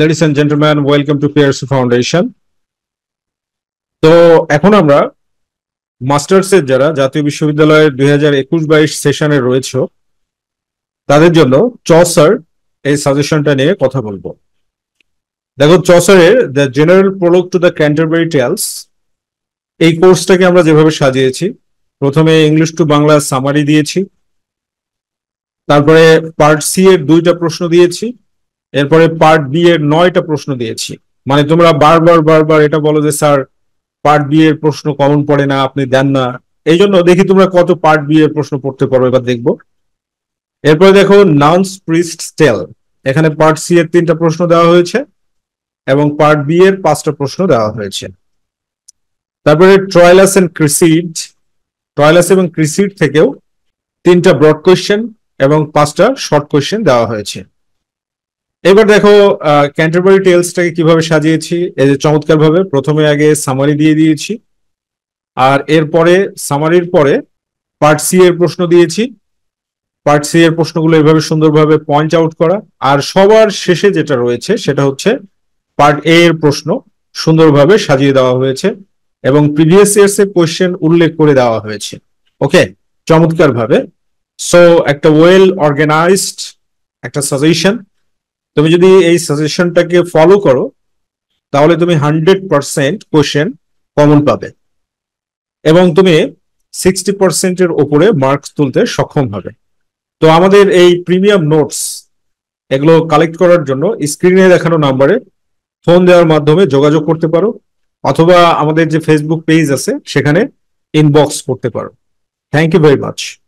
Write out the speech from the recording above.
ladies and gentleman welcome to Piercy foundation তো এখন আমরা মাস্টার্সের যারা জাতীয় বিশ্ববিদ্যালয়ের দুই হাজার একুশ বাইশ সেশনে রয়েছে তাদের জন্য চসার এই সাজেশনটা নিয়ে কথা বলবো দেখো চসারের the general prologue to the Canterbury tales এই কোর্সটাকে আমরা যেভাবে সাজিয়েছি প্রথমে ইংলিশ টু বাংলা সামারি দিয়েছি তারপরে পার্ট সি এর দুইটা প্রশ্ন দিয়েছি এরপরে পার্ট বি এর নয়টা প্রশ্ন দিয়েছি মানে তোমরা বারবার বারবার এটা বলো যে স্যার পার্ট বি এর প্রশ্ন কমন পড়ে না আপনি দেন না এই জন্য দেখি তোমরা কত পার্ট বি এর প্রশ্ন পড়তে পারো এবার দেখবো এরপরে দেখো নাউন্স প্রিস্ট স্টেল এখানে পার্ট সি এর তিনটা প্রশ্ন দেওয়া হয়েছে এবং পার্ট বি এর পাঁচটা প্রশ্ন দেওয়া হয়েছে তারপরে ট্রয়লাস এন্ড ক্রিসিড ট্রয়লাস এবং ক্রিসিড থেকেও তিনটা ব্রড কোয়েশ্চেন এবং পাঁচটা শর্ট কোয়েশ্চেন দেওয়া হয়েছে এবার দেখো ক্যান্টারবারি টেলসটাকে কিভাবে সাজিয়েছি এই যে চমৎকার ভাবে প্রথমে আগে সামারি দিয়ে দিয়েছি আর এরপরে সামারির পরে পার্ট সি এর প্রশ্ন দিয়েছি পার্ট সি এর প্রশ্নগুলো এভাবে সুন্দরভাবে পয়েন্ট আউট করা আর সবার শেষে যেটা রয়েছে সেটা হচ্ছে পার্ট এ এর প্রশ্ন সুন্দরভাবে সাজিয়ে দেওয়া হয়েছে এবং প্রিভিয়াস ইয়ার্স এর কোয়েশ্চেন উল্লেখ করে দেওয়া হয়েছে ওকে চমৎকার ভাবে সো একটা ওয়েল অর্গানাইজড একটা সাজেশন তুমি যদি এই সাজেশনটাকে ফলো করো তাহলে তুমি হান্ড্রেড পার্সেন্ট কোয়েশ্চেন কমন পাবে এবং তুমি সিক্সটি পার্সেন্টের ওপরে মার্কস তুলতে সক্ষম হবে তো আমাদের এই প্রিমিয়াম নোটস এগুলো কালেক্ট করার জন্য স্ক্রিনে দেখানো নাম্বারে ফোন দেওয়ার মাধ্যমে যোগাযোগ করতে পারো অথবা আমাদের যে ফেসবুক পেজ আছে সেখানে ইনবক্স করতে পারো থ্যাংক ইউ ভেরি মাচ